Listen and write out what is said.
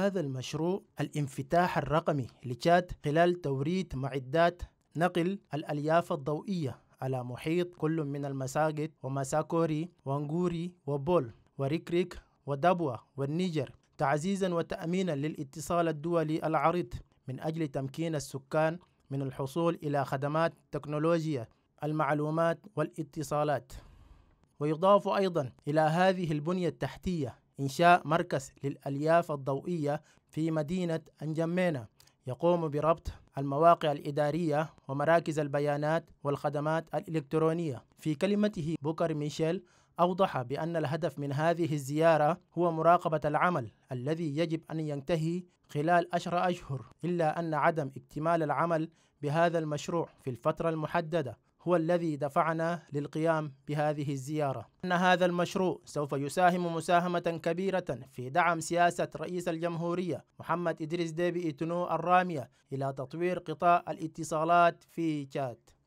هذا المشروع الانفتاح الرقمي لتشاد خلال توريد معدات نقل الألياف الضوئية على محيط كل من المساجد ومساكوري وانغوري وبول وريكريك ودابوا والنيجر تعزيزا وتأمينا للاتصال الدولي العريض من أجل تمكين السكان من الحصول إلى خدمات تكنولوجيا المعلومات والاتصالات ويضاف أيضا إلى هذه البنية التحتية إنشاء مركز للألياف الضوئية في مدينة أنجمينا يقوم بربط المواقع الإدارية ومراكز البيانات والخدمات الإلكترونية في كلمته بوكر ميشيل أوضح بأن الهدف من هذه الزيارة هو مراقبة العمل الذي يجب أن ينتهي خلال أشهر أشهر إلا أن عدم اكتمال العمل بهذا المشروع في الفترة المحددة هو الذي دفعنا للقيام بهذه الزيارة أن هذا المشروع سوف يساهم مساهمة كبيرة في دعم سياسة رئيس الجمهورية محمد إدريس ديبي إتنو الرامية إلى تطوير قطاع الاتصالات في تشاد